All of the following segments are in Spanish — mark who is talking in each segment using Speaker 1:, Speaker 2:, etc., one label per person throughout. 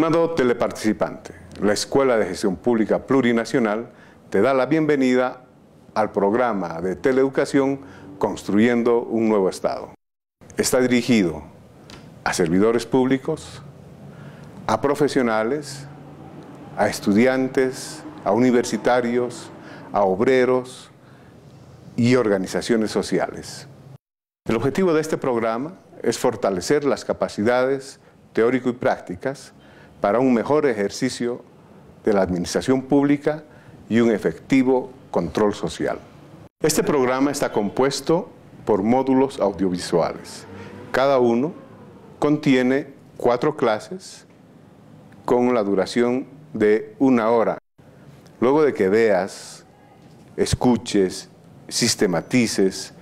Speaker 1: Estimado teleparticipante, la Escuela de Gestión Pública Plurinacional te da la bienvenida al programa de teleeducación Construyendo un Nuevo Estado. Está dirigido a servidores públicos, a profesionales, a estudiantes, a universitarios, a obreros y organizaciones sociales. El objetivo de este programa es fortalecer las capacidades teórico y prácticas para un mejor ejercicio de la administración pública y un efectivo control social. Este programa está compuesto por módulos audiovisuales. Cada uno contiene cuatro clases con la duración de una hora. Luego de que veas, escuches, sistematices,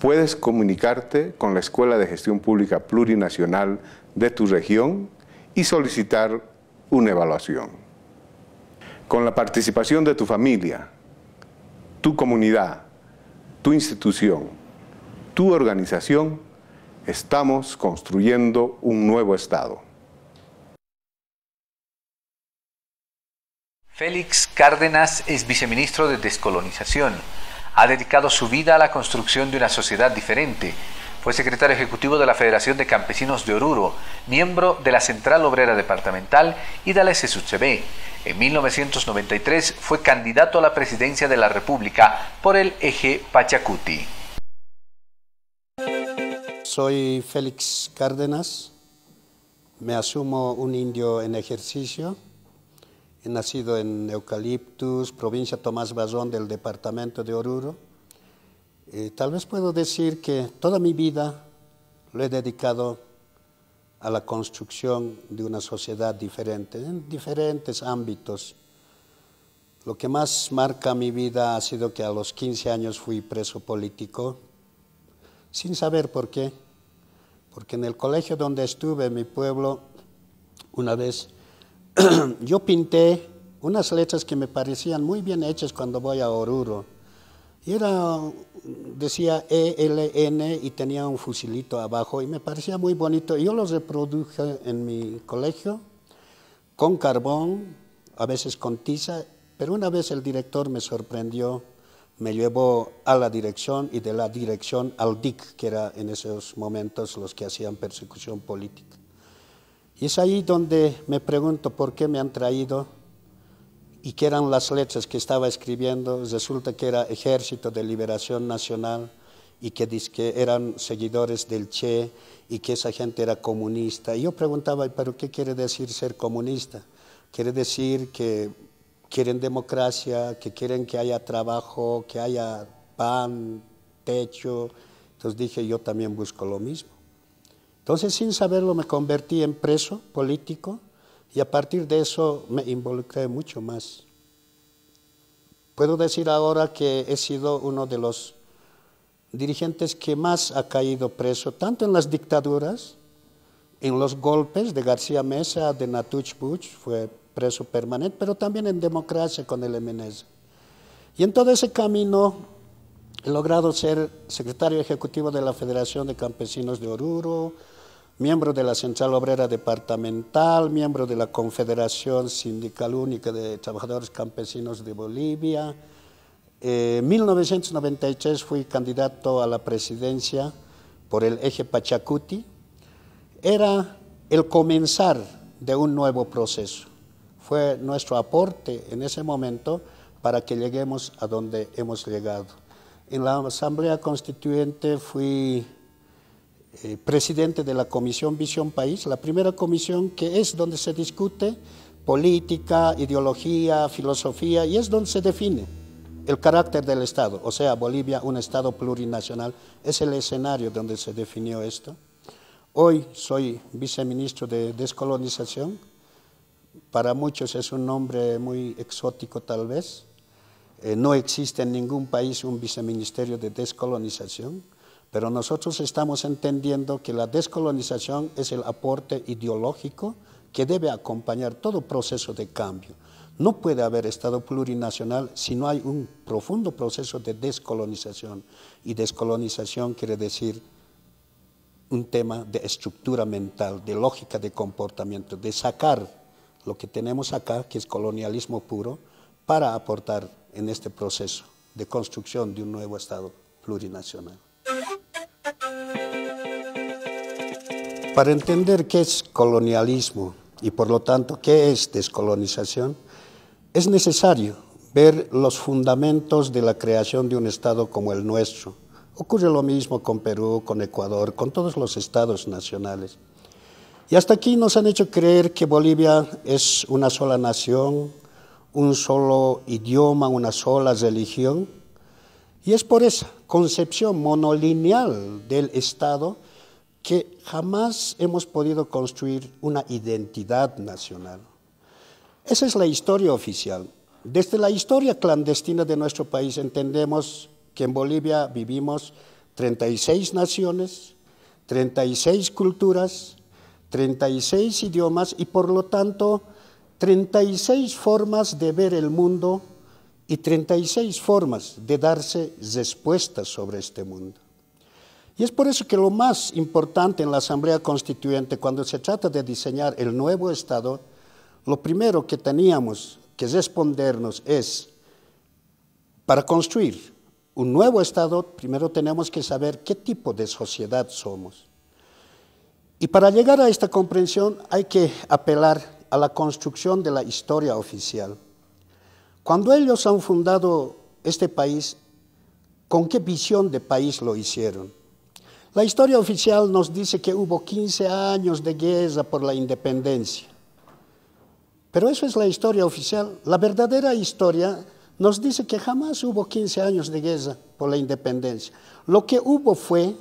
Speaker 1: puedes comunicarte con la Escuela de Gestión Pública Plurinacional de tu región y solicitar una evaluación. Con la participación de tu familia, tu comunidad, tu institución, tu organización, estamos construyendo un nuevo Estado. Félix Cárdenas es viceministro de Descolonización. Ha dedicado su vida a la construcción de una sociedad diferente, fue secretario ejecutivo de la Federación de Campesinos de Oruro, miembro de la Central Obrera Departamental y de la SSUCB. En 1993 fue candidato a la presidencia de la República por el eje
Speaker 2: Pachacuti. Soy Félix Cárdenas, me asumo un indio en ejercicio, He nacido en Eucaliptus, provincia Tomás Bazón del departamento de Oruro tal vez puedo decir que toda mi vida lo he dedicado a la construcción de una sociedad diferente, en diferentes ámbitos. Lo que más marca mi vida ha sido que a los 15 años fui preso político, sin saber por qué, porque en el colegio donde estuve, en mi pueblo, una vez yo pinté unas letras que me parecían muy bien hechas cuando voy a Oruro y era, decía ELN y tenía un fusilito abajo y me parecía muy bonito. Yo los reproduje en mi colegio con carbón, a veces con tiza, pero una vez el director me sorprendió, me llevó a la dirección y de la dirección al DIC, que era en esos momentos los que hacían persecución política. Y es ahí donde me pregunto por qué me han traído y que eran las letras que estaba escribiendo, resulta que era Ejército de Liberación Nacional y que, que eran seguidores del Che y que esa gente era comunista. Y yo preguntaba, ¿pero qué quiere decir ser comunista? Quiere decir que quieren democracia, que quieren que haya trabajo, que haya pan, techo. Entonces dije, yo también busco lo mismo. Entonces, sin saberlo, me convertí en preso político y a partir de eso me involucré mucho más. Puedo decir ahora que he sido uno de los dirigentes que más ha caído preso, tanto en las dictaduras, en los golpes de García Mesa, de Natuch Buch, fue preso permanente, pero también en democracia con el MNS. Y en todo ese camino he logrado ser secretario ejecutivo de la Federación de Campesinos de Oruro, miembro de la Central Obrera Departamental, miembro de la Confederación Sindical Única de Trabajadores Campesinos de Bolivia. En 1993 fui candidato a la presidencia por el eje Pachacuti. Era el comenzar de un nuevo proceso. Fue nuestro aporte en ese momento para que lleguemos a donde hemos llegado. En la Asamblea Constituyente fui eh, presidente de la Comisión Visión País, la primera comisión que es donde se discute política, ideología, filosofía y es donde se define el carácter del Estado, o sea, Bolivia, un Estado plurinacional, es el escenario donde se definió esto. Hoy soy viceministro de descolonización, para muchos es un nombre muy exótico tal vez, eh, no existe en ningún país un viceministerio de descolonización, pero nosotros estamos entendiendo que la descolonización es el aporte ideológico que debe acompañar todo proceso de cambio. No puede haber Estado plurinacional si no hay un profundo proceso de descolonización. Y descolonización quiere decir un tema de estructura mental, de lógica de comportamiento, de sacar lo que tenemos acá, que es colonialismo puro, para aportar en este proceso de construcción de un nuevo Estado plurinacional. Para entender qué es colonialismo y por lo tanto qué es descolonización, es necesario ver los fundamentos de la creación de un Estado como el nuestro. Ocurre lo mismo con Perú, con Ecuador, con todos los estados nacionales. Y hasta aquí nos han hecho creer que Bolivia es una sola nación, un solo idioma, una sola religión, y es por esa concepción monolineal del Estado que jamás hemos podido construir una identidad nacional. Esa es la historia oficial. Desde la historia clandestina de nuestro país entendemos que en Bolivia vivimos 36 naciones, 36 culturas, 36 idiomas y por lo tanto 36 formas de ver el mundo y 36 formas de darse respuestas sobre este mundo. Y es por eso que lo más importante en la Asamblea Constituyente, cuando se trata de diseñar el nuevo Estado, lo primero que teníamos que respondernos es, para construir un nuevo Estado, primero tenemos que saber qué tipo de sociedad somos. Y para llegar a esta comprensión hay que apelar a la construcción de la historia oficial cuando ellos han fundado este país, ¿con qué visión de país lo hicieron? La historia oficial nos dice que hubo 15 años de guerra por la independencia. Pero eso es la historia oficial. La verdadera historia nos dice que jamás hubo 15 años de guerra por la independencia. Lo que hubo fue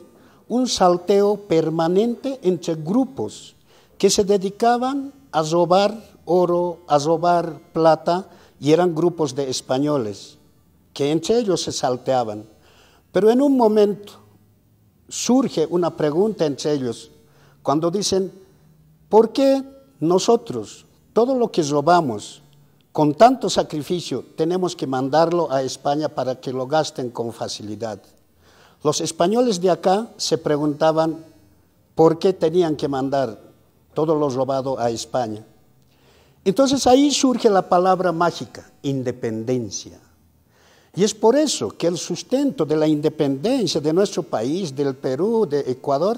Speaker 2: un salteo permanente entre grupos que se dedicaban a robar oro, a robar plata, y eran grupos de españoles que entre ellos se salteaban. Pero en un momento surge una pregunta entre ellos cuando dicen, ¿por qué nosotros, todo lo que robamos, con tanto sacrificio, tenemos que mandarlo a España para que lo gasten con facilidad? Los españoles de acá se preguntaban por qué tenían que mandar todo lo robado a España. Entonces ahí surge la palabra mágica, independencia. Y es por eso que el sustento de la independencia de nuestro país, del Perú, de Ecuador,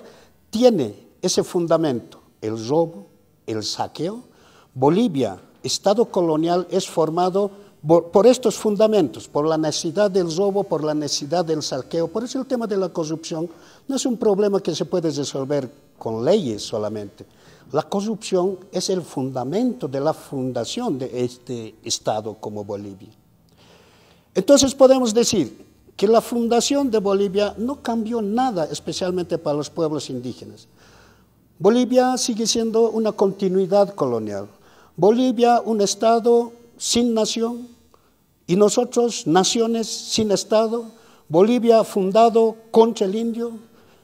Speaker 2: tiene ese fundamento, el robo, el saqueo. Bolivia, Estado colonial, es formado por, estos fundamentos, por la necesidad del robo, por la necesidad del saqueo. Por eso el tema de la corrupción no es un problema que se puede resolver con leyes solamente la corrupción es el fundamento de la fundación de este Estado como Bolivia. Entonces podemos decir que la fundación de Bolivia no cambió nada, especialmente para los pueblos indígenas. Bolivia sigue siendo una continuidad colonial. Bolivia un Estado sin nación y nosotros naciones sin Estado. Bolivia fundado contra el indio,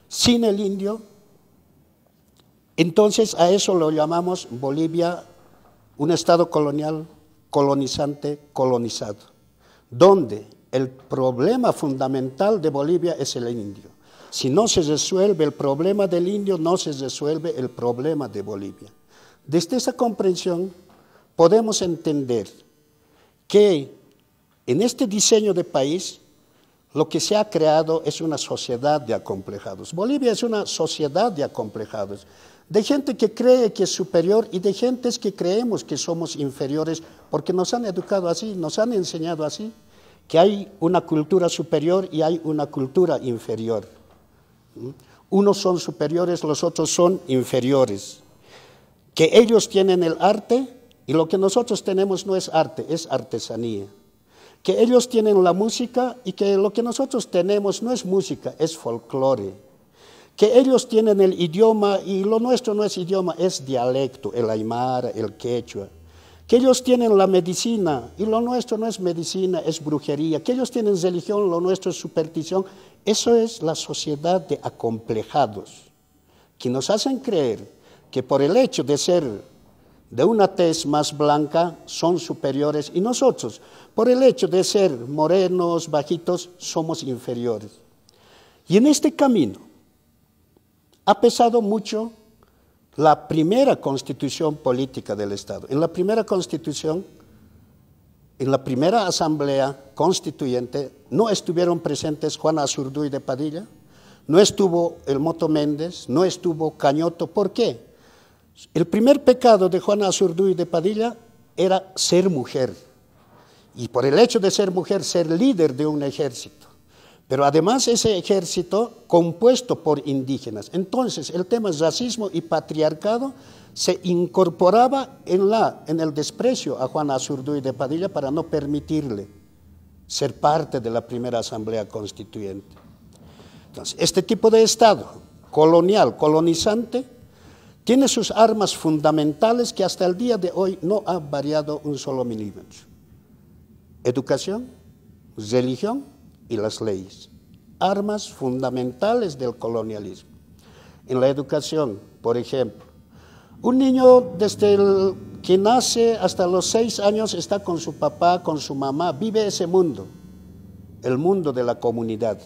Speaker 2: sin el indio, entonces a eso lo llamamos Bolivia, un estado colonial, colonizante, colonizado, donde el problema fundamental de Bolivia es el indio. Si no se resuelve el problema del indio, no se resuelve el problema de Bolivia. Desde esa comprensión podemos entender que en este diseño de país lo que se ha creado es una sociedad de acomplejados. Bolivia es una sociedad de acomplejados de gente que cree que es superior y de gentes que creemos que somos inferiores porque nos han educado así, nos han enseñado así, que hay una cultura superior y hay una cultura inferior. ¿Mm? Unos son superiores, los otros son inferiores. Que ellos tienen el arte y lo que nosotros tenemos no es arte, es artesanía. Que ellos tienen la música y que lo que nosotros tenemos no es música, es folclore que ellos tienen el idioma, y lo nuestro no es idioma, es dialecto, el aymara, el quechua. Que ellos tienen la medicina, y lo nuestro no es medicina, es brujería. Que ellos tienen religión, lo nuestro es superstición. Eso es la sociedad de acomplejados, que nos hacen creer que por el hecho de ser de una tez más blanca son superiores y nosotros, por el hecho de ser morenos, bajitos, somos inferiores. Y en este camino, ha pesado mucho la primera constitución política del Estado. En la primera constitución, en la primera asamblea constituyente, no estuvieron presentes Juana Azurduy de Padilla, no estuvo el Moto Méndez, no estuvo Cañoto. ¿Por qué? El primer pecado de Juana Azurduy de Padilla era ser mujer. Y por el hecho de ser mujer, ser líder de un ejército. Pero además ese ejército compuesto por indígenas. Entonces el tema racismo y patriarcado se incorporaba en, el desprecio a Juan Azurduy de Padilla para no permitirle ser parte de la primera asamblea constituyente. Entonces, este tipo de Estado colonial, colonizante, tiene sus armas fundamentales que hasta el día de hoy no ha variado un solo milímetro. Educación, religión y las leyes, armas fundamentales del colonialismo. En la educación, por ejemplo, un niño desde el que nace hasta los seis años está con su papá, con su mamá, vive ese mundo, el mundo de la comunidad.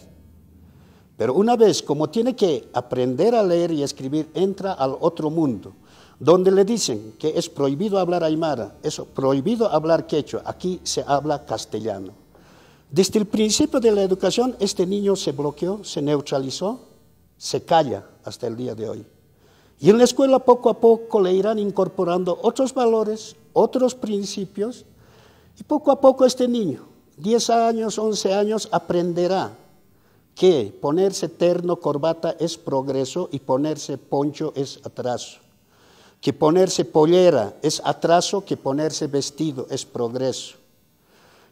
Speaker 2: Pero una vez, como tiene que aprender a leer y escribir, entra al otro mundo, donde le dicen que es prohibido hablar aymara, eso prohibido hablar quechua, aquí se habla castellano. Desde el principio de la educación, este niño se bloqueó, se neutralizó, se calla hasta el día de hoy. Y en la escuela poco a poco le irán incorporando otros valores, otros principios, y poco a poco este niño, 10 años, 11 años, aprenderá que ponerse terno, corbata es progreso y ponerse poncho es atraso. Que ponerse pollera es atraso, que ponerse vestido es progreso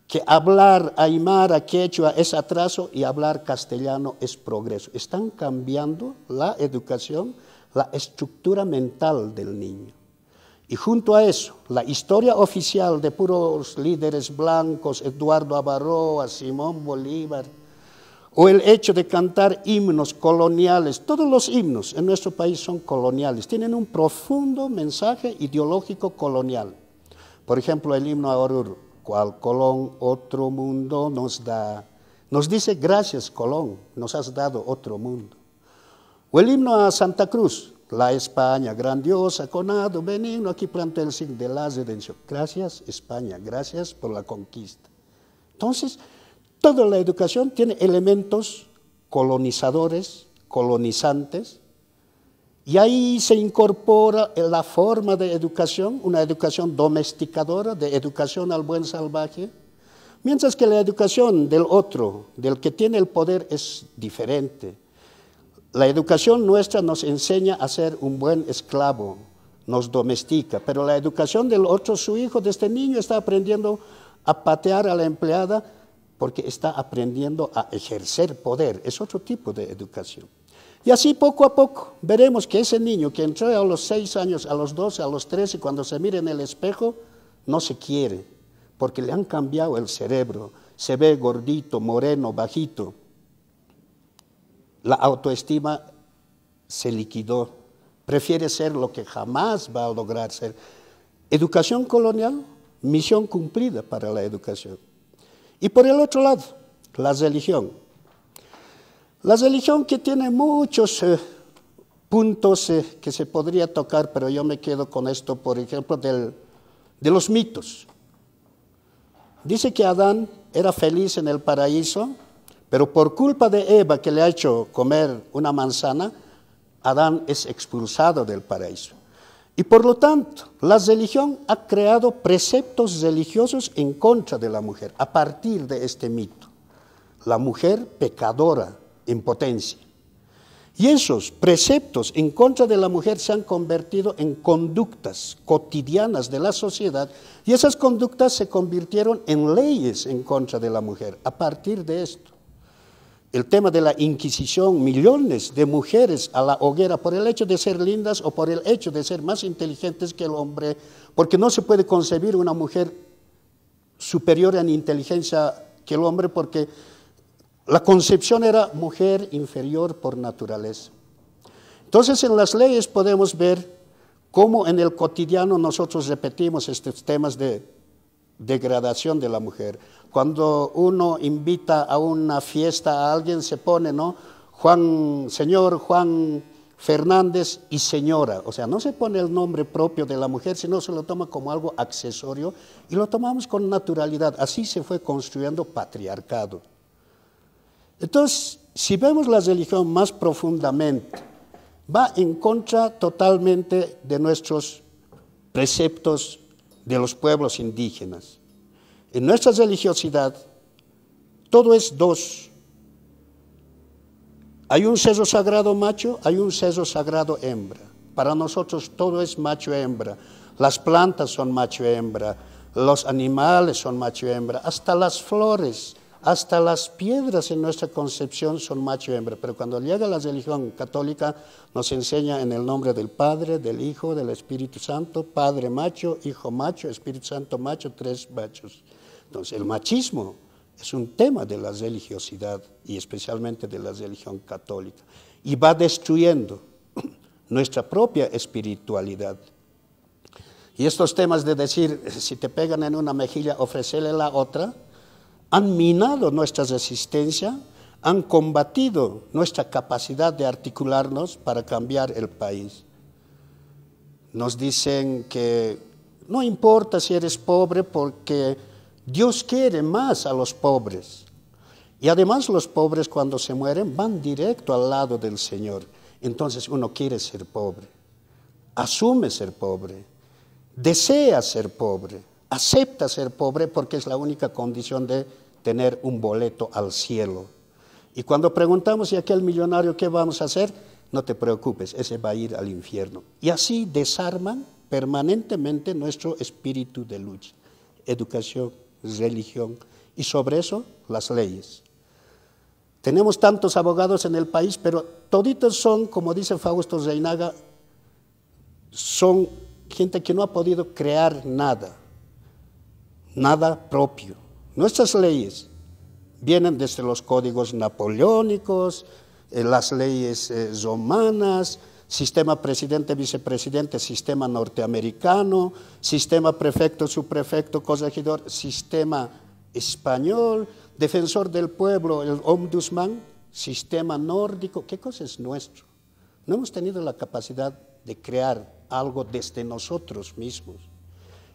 Speaker 2: que hablar aymara, quechua es atraso y hablar castellano es progreso. Están cambiando la educación, la estructura mental del niño. Y junto a eso, la historia oficial de puros líderes blancos, Eduardo Abarroa, Simón Bolívar, o el hecho de cantar himnos coloniales, todos los himnos en nuestro país son coloniales, tienen un profundo mensaje ideológico colonial. Por ejemplo, el himno a Oruro cual Colón otro mundo nos da. Nos dice, gracias Colón, nos has dado otro mundo. O el himno a Santa Cruz, la España grandiosa, conado, benigno, aquí planta el signo de la redención. Gracias España, gracias por la conquista. Entonces, toda la educación tiene elementos colonizadores, colonizantes, y ahí se incorpora la forma de educación, una educación domesticadora, de educación al buen salvaje, mientras que la educación del otro, del que tiene el poder, es diferente. La educación nuestra nos enseña a ser un buen esclavo, nos domestica, pero la educación del otro, su hijo de este niño está aprendiendo a patear a la empleada porque está aprendiendo a ejercer poder. Es otro tipo de educación. Y así poco a poco veremos que ese niño que entró a los seis años, a los 12, a los 13, cuando se mira en el espejo, no se quiere, porque le han cambiado el cerebro. Se ve gordito, moreno, bajito. La autoestima se liquidó. Prefiere ser lo que jamás va a lograr ser. Educación colonial, misión cumplida para la educación. Y por el otro lado, la religión. La religión que tiene muchos eh, puntos eh, que se podría tocar, pero yo me quedo con esto, por ejemplo, de los mitos. Dice que Adán era feliz en el paraíso, pero por culpa de Eva que le ha hecho comer una manzana, Adán es expulsado del paraíso. Y por lo tanto, la religión ha creado preceptos religiosos en contra de la mujer a partir de este mito. La mujer pecadora, potencia. Y esos preceptos en contra de la mujer se han convertido en conductas cotidianas de la sociedad y esas conductas se convirtieron en leyes en contra de la mujer a partir de esto. El tema de la Inquisición, millones de mujeres a la hoguera por el hecho de ser lindas o por el hecho de ser más inteligentes que el hombre, porque no se puede concebir una mujer superior en inteligencia que el hombre porque la concepción era mujer inferior por naturaleza. Entonces en las leyes podemos ver cómo en el cotidiano nosotros repetimos estos temas de degradación de la mujer. Cuando uno invita a una fiesta a alguien se pone, ¿no? Juan, señor Juan Fernández y señora. O sea, no se pone el nombre propio de la mujer, sino se lo toma como algo accesorio y lo tomamos con naturalidad. Así se fue construyendo patriarcado. Entonces, si vemos la religión más profundamente, va en contra totalmente de nuestros preceptos de los pueblos indígenas. En nuestra religiosidad, todo es dos. Hay un seso sagrado macho, hay un seso sagrado hembra. Para nosotros todo es macho-hembra. Las plantas son macho-hembra, los animales son macho-hembra, hasta las flores, hasta las piedras en nuestra concepción son macho y hembra, pero cuando llega la religión católica nos enseña en el nombre del Padre, del Hijo, del Espíritu Santo, Padre macho, Hijo macho, Espíritu Santo macho, tres machos. Entonces el machismo es un tema de la religiosidad y especialmente de la religión católica y va destruyendo nuestra propia espiritualidad. Y estos temas de decir, si te pegan en una mejilla, ofrecerle la otra, han minado nuestra resistencia, han combatido nuestra capacidad de articularnos para cambiar el país. Nos dicen que no importa si eres pobre porque Dios quiere más a los pobres. Y además los pobres cuando se mueren van directo al lado del Señor. Entonces uno quiere ser pobre, asume ser pobre, desea ser pobre acepta ser pobre porque es la única condición de tener un boleto al cielo. Y cuando preguntamos, ¿y aquel millonario qué vamos a hacer? No te preocupes, ese va a ir al infierno. Y así desarman permanentemente nuestro espíritu de lucha, educación, religión y sobre eso las leyes. Tenemos tantos abogados en el país, pero toditos son, como dice Fausto Reinaga, son gente que no ha podido crear nada nada propio. Nuestras leyes vienen desde los códigos napoleónicos, eh, las leyes eh, romanas, sistema presidente-vicepresidente, sistema norteamericano, sistema prefecto-subprefecto, corregidor, sistema español, defensor del pueblo, el ombudsman, sistema nórdico. ¿Qué cosa es nuestro? No hemos tenido la capacidad de crear algo desde nosotros mismos.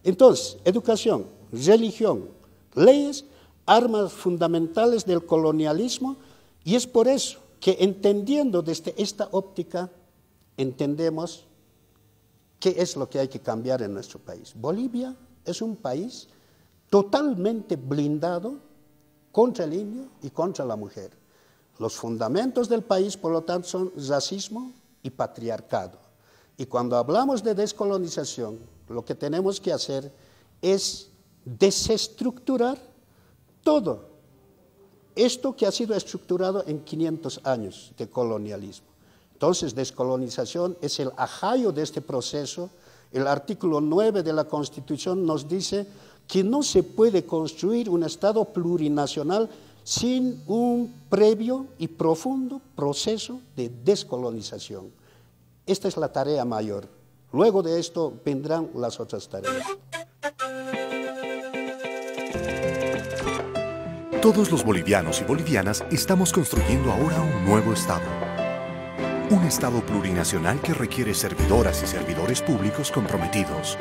Speaker 2: Entonces, educación religión, leyes, armas fundamentales del colonialismo y es por eso que entendiendo desde esta óptica, entendemos qué es lo que hay que cambiar en nuestro país. Bolivia es un país totalmente blindado contra el indio y contra la mujer. Los fundamentos del país, por lo tanto, son racismo y patriarcado. Y cuando hablamos de descolonización, lo que tenemos que hacer es desestructurar todo esto que ha sido estructurado en 500 años de colonialismo. Entonces, descolonización es el ajayo de este proceso. El artículo 9 de la Constitución nos dice que no se puede construir un Estado plurinacional sin un previo y profundo proceso de descolonización. Esta es la tarea mayor. Luego de esto vendrán las otras tareas.
Speaker 1: Todos los bolivianos y bolivianas estamos construyendo ahora un nuevo Estado. Un Estado plurinacional que requiere servidoras y servidores públicos comprometidos.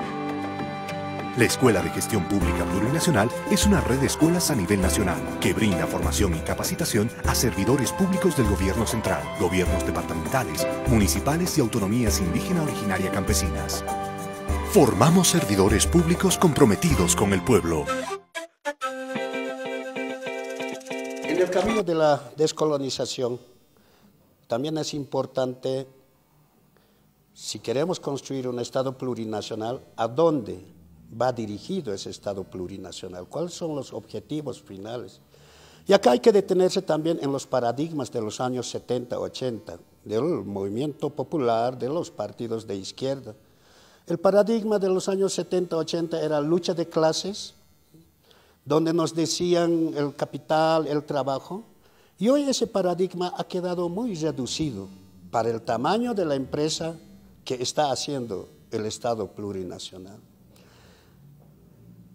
Speaker 1: La Escuela de Gestión Pública Plurinacional es una red de escuelas a nivel nacional que brinda formación y capacitación a servidores públicos del gobierno central, gobiernos departamentales, municipales y autonomías indígena originaria campesinas. Formamos servidores públicos comprometidos con el pueblo.
Speaker 2: camino de la descolonización también es importante, si queremos construir un Estado plurinacional, ¿a dónde va dirigido ese Estado plurinacional? ¿Cuáles son los objetivos finales? Y acá hay que detenerse también en los paradigmas de los años 70, 80, del movimiento popular, de los partidos de izquierda. El paradigma de los años 70, 80 era lucha de clases, donde nos decían el capital, el trabajo. Y hoy ese paradigma ha quedado muy reducido para el tamaño de la empresa que está haciendo el Estado plurinacional.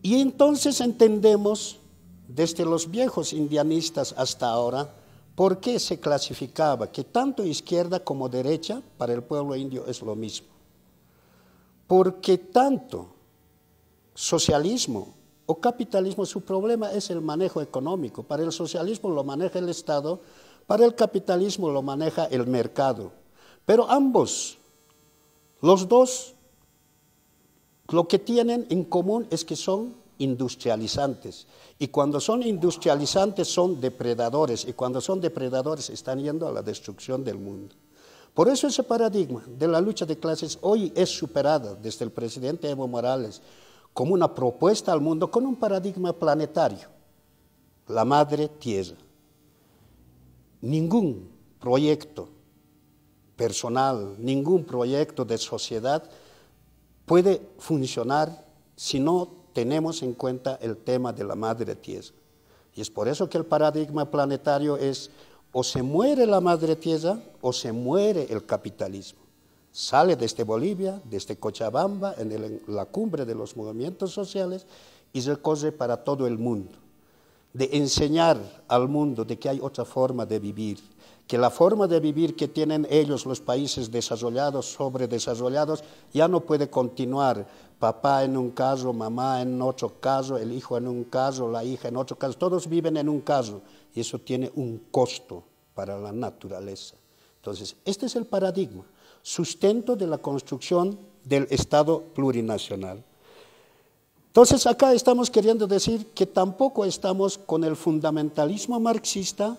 Speaker 2: Y entonces entendemos, desde los viejos indianistas hasta ahora, por qué se clasificaba que tanto izquierda como derecha para el pueblo indio es lo mismo. Porque tanto socialismo o capitalismo, su problema es el manejo económico. Para el socialismo lo maneja el Estado, para el capitalismo lo maneja el mercado. Pero ambos, los dos, lo que tienen en común es que son industrializantes. Y cuando son industrializantes son depredadores. Y cuando son depredadores están yendo a la destrucción del mundo. Por eso ese paradigma de la lucha de clases hoy es superada desde el presidente Evo Morales como una propuesta al mundo con un paradigma planetario, la madre tierra. Ningún proyecto personal, ningún proyecto de sociedad puede funcionar si no tenemos en cuenta el tema de la madre tierra. Y es por eso que el paradigma planetario es o se muere la madre tierra o se muere el capitalismo sale desde este Bolivia, desde este Cochabamba, en, la cumbre de los movimientos sociales, y recorre para todo el mundo, de enseñar al mundo de que hay otra forma de vivir, que la forma de vivir que tienen ellos, los países desarrollados, sobredesarrollados, ya no puede continuar. Papá en un caso, mamá en otro caso, el hijo en un caso, la hija en otro caso, todos viven en un caso y eso tiene un costo para la naturaleza. Entonces, este es el paradigma sustento de la construcción del Estado plurinacional. Entonces acá estamos queriendo decir que tampoco estamos con el fundamentalismo marxista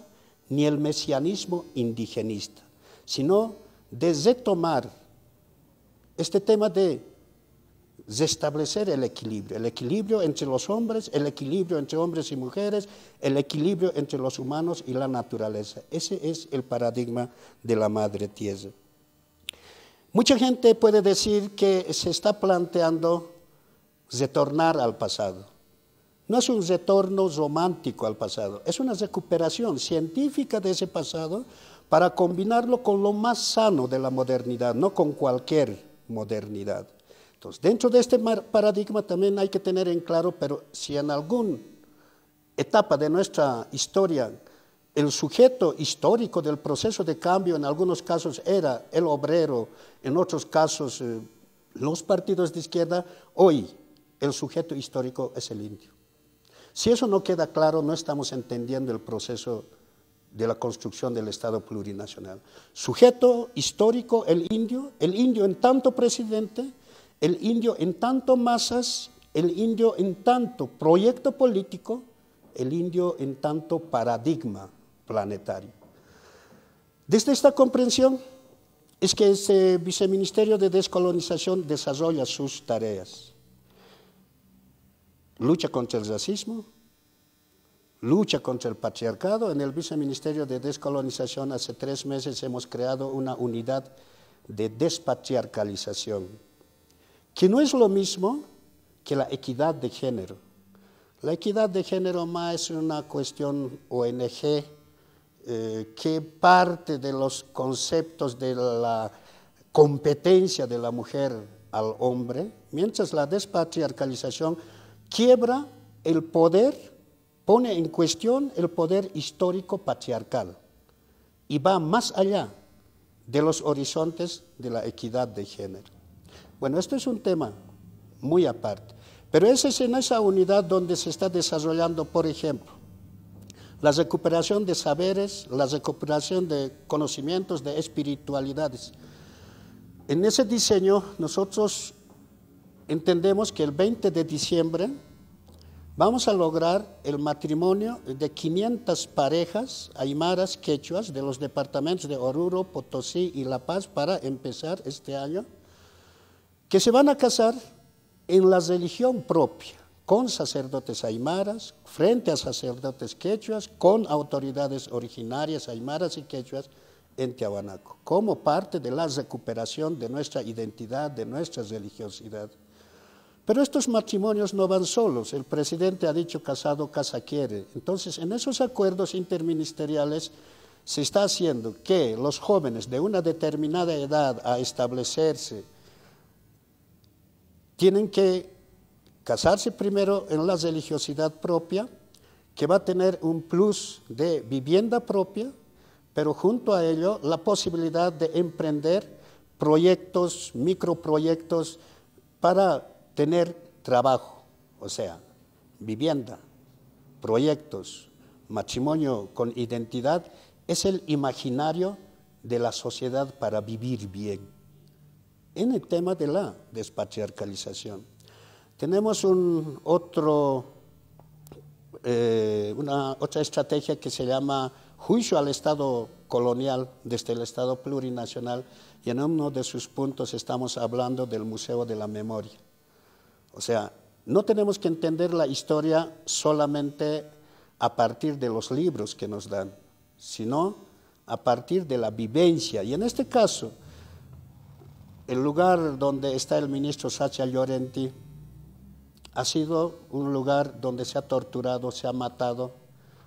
Speaker 2: ni el mesianismo indigenista, sino desde tomar este tema de restablecer el equilibrio, el equilibrio entre los hombres, el equilibrio entre hombres y mujeres, el equilibrio entre los humanos y la naturaleza. Ese es el paradigma de la madre tierra. Mucha gente puede decir que se está planteando retornar al pasado. No es un retorno romántico al pasado, es una recuperación científica de ese pasado para combinarlo con lo más sano de la modernidad, no con cualquier modernidad. Entonces, dentro de este paradigma también hay que tener en claro, pero si en alguna etapa de nuestra historia el sujeto histórico del proceso de cambio en algunos casos era el obrero, en otros casos eh, los partidos de izquierda. Hoy el sujeto histórico es el indio. Si eso no queda claro, no estamos entendiendo el proceso de la construcción del Estado plurinacional. Sujeto histórico, el indio, el indio en tanto presidente, el indio en tanto masas, el indio en tanto proyecto político, el indio en tanto paradigma planetario. Desde esta comprensión es que ese Viceministerio de Descolonización desarrolla sus tareas. Lucha contra el racismo, lucha contra el patriarcado. En el Viceministerio de Descolonización hace tres meses hemos creado una unidad de despatriarcalización, que no es lo mismo que la equidad de género. La equidad de género más es una cuestión ONG eh, qué parte de los conceptos de la competencia de la mujer al hombre, mientras la despatriarcalización quiebra el poder, pone en cuestión el poder histórico patriarcal y va más allá de los horizontes de la equidad de género. Bueno, esto es un tema muy aparte, pero ese es en esa unidad donde se está desarrollando, por ejemplo, la recuperación de saberes, la recuperación de conocimientos, de espiritualidades. En ese diseño nosotros entendemos que el 20 de diciembre vamos a lograr el matrimonio de 500 parejas aymaras quechuas de los departamentos de Oruro, Potosí y La Paz para empezar este año, que se van a casar en la religión propia con sacerdotes aymaras, frente a sacerdotes quechuas, con autoridades originarias aymaras y quechuas en Tiahuanaco, como parte de la recuperación de nuestra identidad, de nuestra religiosidad. Pero estos matrimonios no van solos, el presidente ha dicho casado, casa quiere. Entonces, en esos acuerdos interministeriales se está haciendo que los jóvenes de una determinada edad a establecerse tienen que casarse primero en la religiosidad propia, que va a tener un plus de vivienda propia, pero junto a ello la posibilidad de emprender proyectos, microproyectos para tener trabajo, o sea, vivienda, proyectos, matrimonio con identidad, es el imaginario de la sociedad para vivir bien en el tema de la despatriarcalización. Tenemos un otro, eh, una otra estrategia que se llama juicio al Estado colonial desde el Estado plurinacional y en uno de sus puntos estamos hablando del Museo de la Memoria. O sea, no tenemos que entender la historia solamente a partir de los libros que nos dan, sino a partir de la vivencia. Y en este caso, el lugar donde está el ministro Sacha Llorenti, ha sido un lugar donde se ha torturado, se ha matado,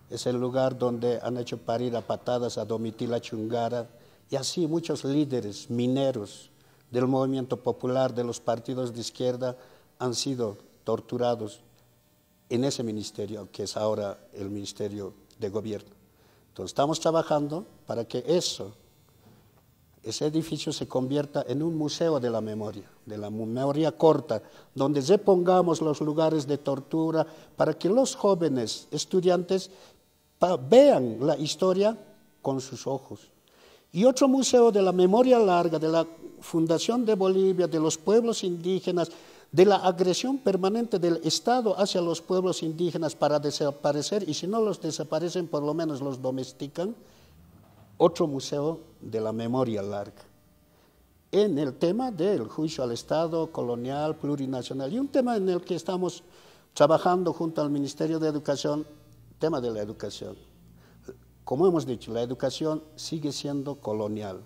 Speaker 2: es el lugar donde han hecho parir a patadas a Domitila Chungara y así muchos líderes mineros del movimiento popular, de los partidos de izquierda, han sido torturados en ese ministerio que es ahora el Ministerio de Gobierno. Entonces estamos trabajando para que eso ese edificio se convierta en un museo de la memoria, de la memoria corta, donde repongamos los lugares de tortura para que los jóvenes estudiantes vean la historia con sus ojos. Y otro museo de la memoria larga, de la Fundación de Bolivia, de los pueblos indígenas, de la agresión permanente del Estado hacia los pueblos indígenas para desaparecer, y si no los desaparecen, por lo menos los domestican, otro museo de la memoria larga en el tema del juicio al Estado colonial plurinacional y un tema en el que estamos trabajando junto al Ministerio de Educación, tema de la educación. Como hemos dicho, la educación sigue siendo colonial.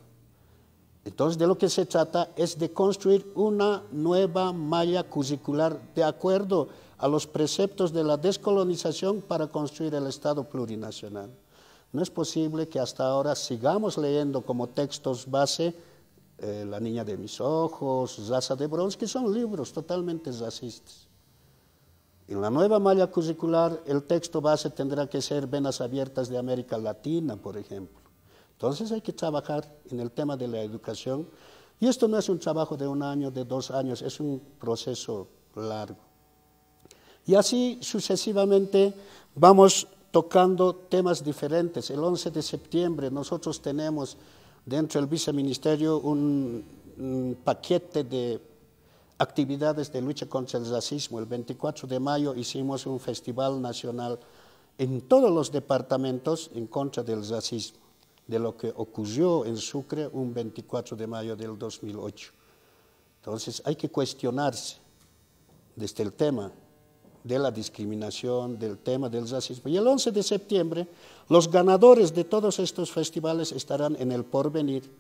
Speaker 2: Entonces, de lo que se trata es de construir una nueva malla curricular de acuerdo a los preceptos de la descolonización para construir el Estado plurinacional. No es posible que hasta ahora sigamos leyendo como textos base eh, La niña de mis ojos, Zaza de Bronze, que son libros totalmente racistas. En la nueva malla curricular, el texto base tendrá que ser Venas Abiertas de América Latina, por ejemplo. Entonces hay que trabajar en el tema de la educación. Y esto no es un trabajo de un año, de dos años, es un proceso largo. Y así sucesivamente vamos tocando temas diferentes. El 11 de septiembre nosotros tenemos dentro del viceministerio un, paquete de actividades de lucha contra el racismo. El 24 de mayo hicimos un festival nacional en todos los departamentos en contra del racismo, de lo que ocurrió en Sucre un 24 de mayo del 2008. Entonces hay que cuestionarse desde el tema de la discriminación, del tema del racismo. Y el 11 de septiembre, los ganadores de todos estos festivales estarán en el porvenir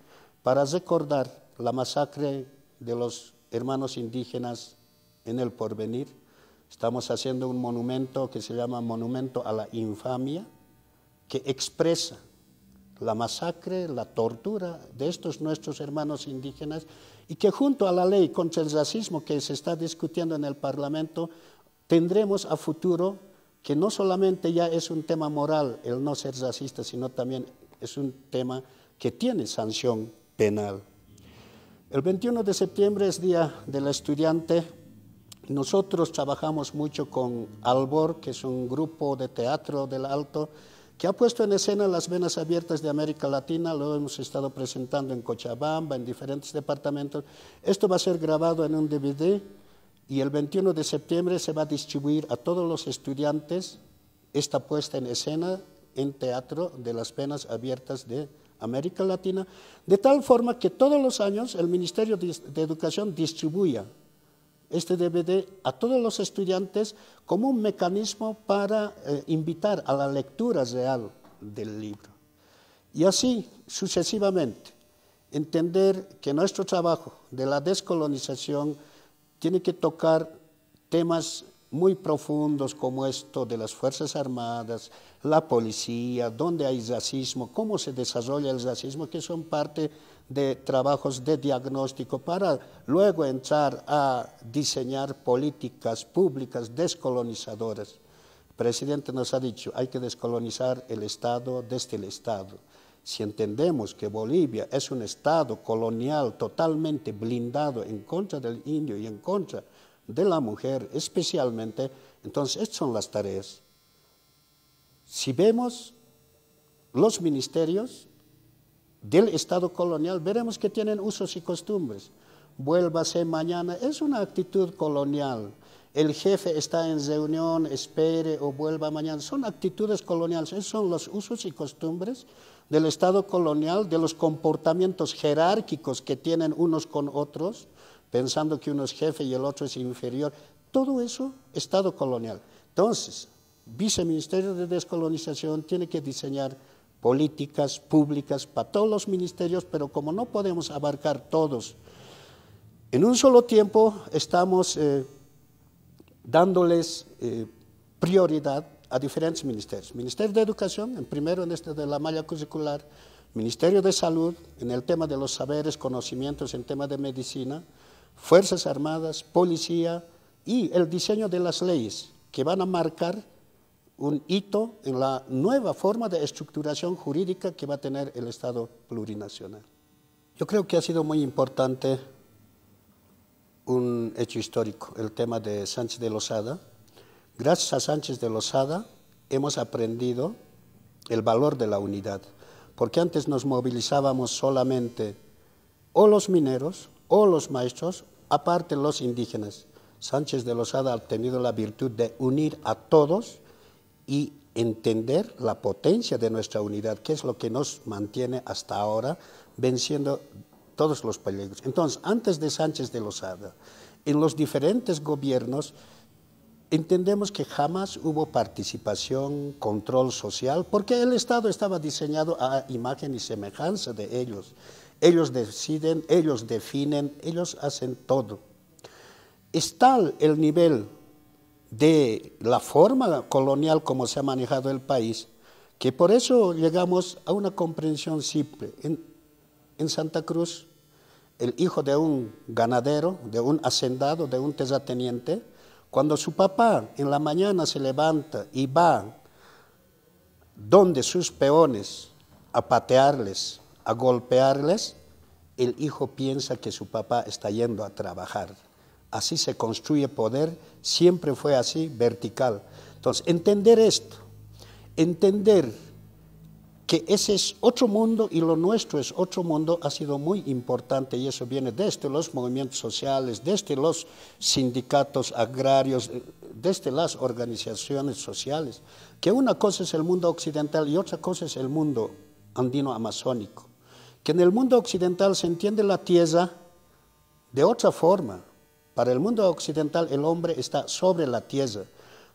Speaker 2: para recordar la masacre de los hermanos indígenas en el porvenir. Estamos haciendo un monumento que se llama Monumento a la Infamia, que expresa la masacre, la tortura de estos nuestros hermanos indígenas y que junto a la ley contra el racismo que se está discutiendo en el Parlamento tendremos a futuro que no solamente ya es un tema moral el no ser racista, sino también es un tema que tiene sanción penal. El 21 de septiembre es Día del Estudiante. Nosotros trabajamos mucho con Albor, que es un grupo de teatro del Alto, que ha puesto en escena las venas abiertas de América Latina, lo hemos estado presentando en Cochabamba, en diferentes departamentos. Esto va a ser grabado en un DVD y el 21 de septiembre se va a distribuir a todos los estudiantes esta puesta en escena en teatro de las penas abiertas de América Latina, de tal forma que todos los años el Ministerio de Educación distribuya este DVD a todos los estudiantes como un mecanismo para eh, invitar a la lectura real del libro. Y así sucesivamente, entender que nuestro trabajo de la descolonización, tiene que tocar temas muy profundos como esto de las Fuerzas Armadas, la policía, dónde hay racismo, cómo se desarrolla el racismo, que son parte de trabajos de diagnóstico para luego entrar a diseñar políticas públicas descolonizadoras. El presidente nos ha dicho, hay que descolonizar el Estado desde el Estado. Si entendemos que Bolivia es un Estado colonial totalmente blindado en contra del indio y en contra de la mujer especialmente, entonces estas son las tareas. Si vemos los ministerios del Estado colonial, veremos que tienen usos y costumbres. Vuélvase mañana, es una actitud colonial el jefe está en reunión, espere o vuelva mañana. Son actitudes coloniales, son los usos y costumbres del Estado colonial, de los comportamientos jerárquicos que tienen unos con otros, pensando que uno es jefe y el otro es inferior. Todo eso, Estado colonial. Entonces, Viceministerio de Descolonización tiene que diseñar políticas públicas para todos los ministerios, pero como no podemos abarcar todos, en un solo tiempo estamos... Eh, dándoles eh, prioridad a diferentes ministerios. Ministerio de Educación, en primero en este de la malla curricular, Ministerio de Salud, en el tema de los saberes, conocimientos en tema de medicina, Fuerzas Armadas, Policía y el diseño de las leyes que van a marcar un hito en la nueva forma de estructuración jurídica que va a tener el Estado plurinacional. Yo creo que ha sido muy importante un hecho histórico, el tema de Sánchez de Lozada. Gracias a Sánchez de Lozada hemos aprendido el valor de la unidad, porque antes nos movilizábamos solamente o los mineros o los maestros, aparte los indígenas. Sánchez de Lozada ha tenido la virtud de unir a todos y entender la potencia de nuestra unidad, que es lo que nos mantiene hasta ahora venciendo todos los peligros. Entonces, antes de Sánchez de Lozada, en los diferentes gobiernos, entendemos que jamás hubo participación, control social, porque el Estado estaba diseñado a imagen y semejanza de ellos. Ellos deciden, ellos definen, ellos hacen todo. Es tal el nivel de la forma colonial como se ha manejado el país, que por eso llegamos a una comprensión simple en Santa Cruz, el hijo de un ganadero, de un hacendado, de un terrateniente cuando su papá en la mañana se levanta y va donde sus peones a patearles, a golpearles, el hijo piensa que su papá está yendo a trabajar. Así se construye poder, siempre fue así, vertical. Entonces, entender esto, entender ese es otro mundo y lo nuestro es otro mundo, ha sido muy importante y eso viene desde los movimientos sociales, desde los sindicatos agrarios, eh, desde las organizaciones sociales, que una cosa es el mundo occidental y otra cosa es el mundo andino-amazónico, que en el mundo occidental se entiende la tierra de otra forma. Para el mundo occidental el hombre está sobre la tierra,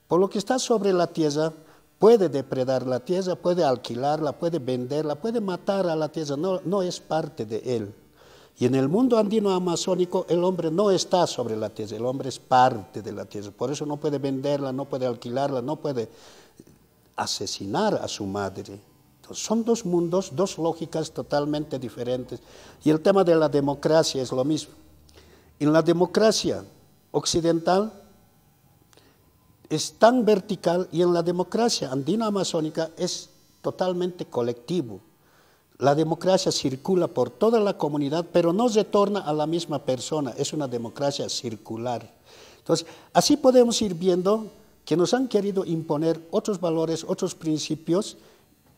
Speaker 2: por lo que está sobre la tierra puede depredar la tierra, puede alquilarla, puede venderla, puede matar a la tierra, no, no es parte de él. Y en el mundo andino amazónico el hombre no está sobre la tierra, el hombre es parte de la tierra, por eso no puede venderla, no puede alquilarla, no puede asesinar a su madre. son dos mundos, dos lógicas totalmente diferentes. Y el tema de la democracia es lo mismo. En la democracia occidental es tan vertical y en la democracia andino amazónica es totalmente colectivo. La democracia circula por toda la comunidad, pero no retorna a la misma persona. Es una democracia circular. Entonces, así podemos ir viendo que nos han querido imponer otros valores, otros principios,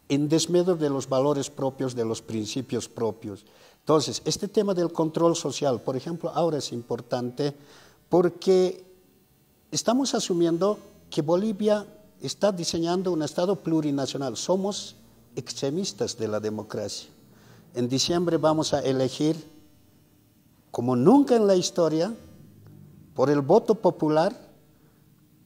Speaker 2: en desmedro de los valores propios, de los principios propios. Entonces, este tema del control social, por ejemplo, ahora es importante porque estamos asumiendo que Bolivia está diseñando un Estado plurinacional. Somos extremistas de la democracia. En diciembre vamos a elegir, como nunca en la historia, por el voto popular,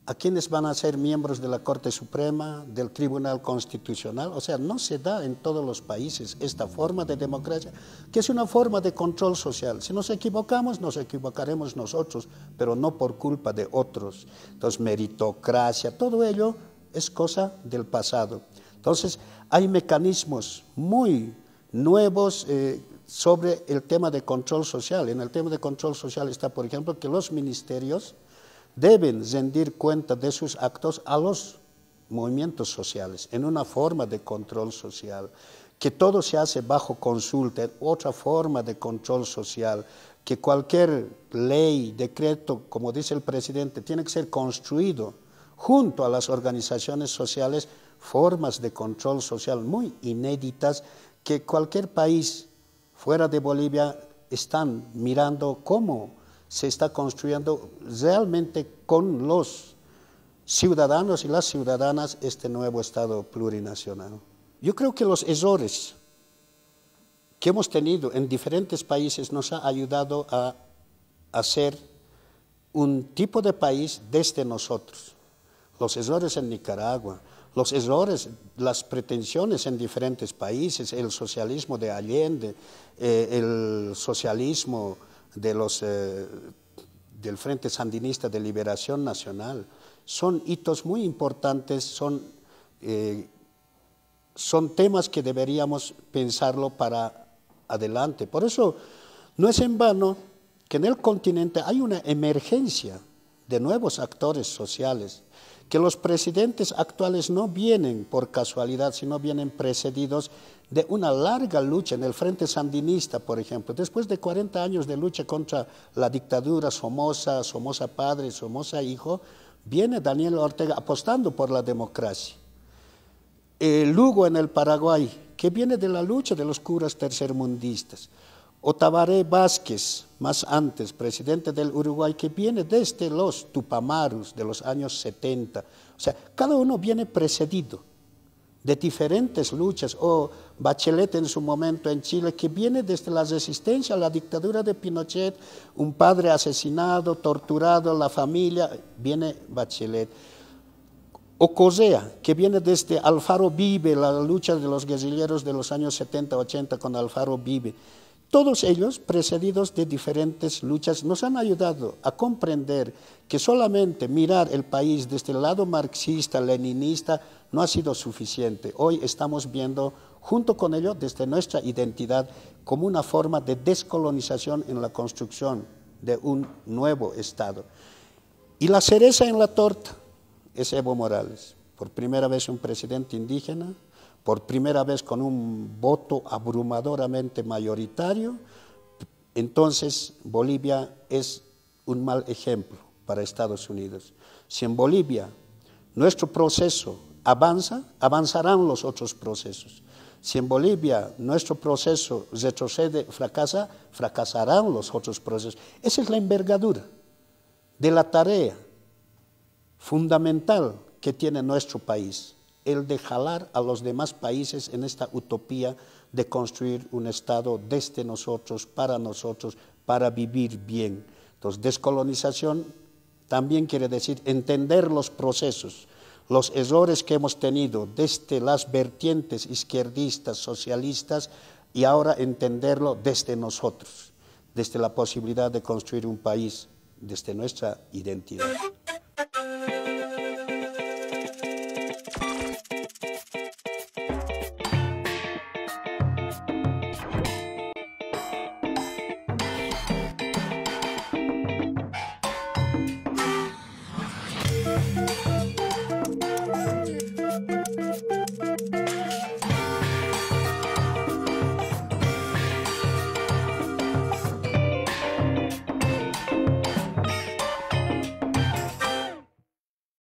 Speaker 2: a quienes van a ser miembros de la Corte Suprema, del Tribunal Constitucional. O sea, no se da en todos los países esta forma de democracia, que es una forma de control social. Si nos equivocamos, nos equivocaremos nosotros, pero no por culpa de otros. Entonces, meritocracia, todo ello es cosa del pasado. Entonces, hay mecanismos muy nuevos. Eh, sobre el tema de control social. En el tema de control social está, por ejemplo, que los ministerios deben rendir cuenta de sus actos a los movimientos sociales, en una forma de control social, que todo se hace bajo consulta, en otra forma de control social, que cualquier ley, decreto, como dice el presidente, tiene que ser construido junto a las organizaciones sociales, formas de control social muy inéditas que cualquier país fuera de Bolivia están mirando cómo se está construyendo realmente con los ciudadanos y las ciudadanas este nuevo Estado plurinacional. Yo creo que los errores que hemos tenido en diferentes países nos ha ayudado a hacer un tipo de país desde nosotros. Los errores en Nicaragua, los errores, las pretensiones en diferentes países, el socialismo de Allende, eh, el socialismo de los, eh, del Frente Sandinista de Liberación Nacional. Son hitos muy importantes, son, eh, son temas que deberíamos pensarlo para adelante. Por eso no es en vano que en el continente hay una emergencia de nuevos actores sociales que los presidentes actuales no vienen por casualidad, sino vienen precedidos de una larga lucha en el Frente Sandinista, por ejemplo. Después de 40 años de lucha contra la dictadura Somoza, Somoza padre, Somoza hijo, viene Daniel Ortega apostando por la democracia. Eh, Lugo en el Paraguay, que viene de la lucha de los curas tercermundistas. Otavaré Vázquez, más antes presidente del Uruguay, que viene desde los Tupamarus de los años 70. O sea, cada uno viene precedido de diferentes luchas, o Bachelet en su momento en Chile, que viene desde la resistencia a la dictadura de Pinochet, un padre asesinado, torturado, la familia, viene Bachelet. O Cosea, que viene desde Alfaro Vive, la lucha de los guerrilleros de los años 70, 80 con Alfaro Vive todos ellos, precedidos de diferentes luchas, nos han ayudado a comprender que solamente mirar el país desde el lado marxista, leninista, no ha sido suficiente. Hoy estamos viendo, junto con ello, desde nuestra identidad, como una forma de descolonización en la construcción de un nuevo Estado. Y la cereza en la torta es Evo Morales, por primera vez un presidente indígena, por primera vez con un voto abrumadoramente mayoritario, entonces Bolivia es un mal ejemplo para Estados Unidos. Si en Bolivia nuestro proceso avanza, avanzarán los otros procesos. Si en Bolivia nuestro proceso retrocede, fracasa, fracasarán los otros procesos. Esa es la envergadura de la tarea fundamental que tiene nuestro país el de jalar a los demás países en esta utopía de construir un Estado desde nosotros, para nosotros, para vivir bien. Entonces, descolonización también quiere decir entender los procesos, los errores que hemos tenido desde las vertientes izquierdistas, socialistas, y ahora entenderlo desde nosotros, desde la posibilidad de construir un país, desde nuestra identidad.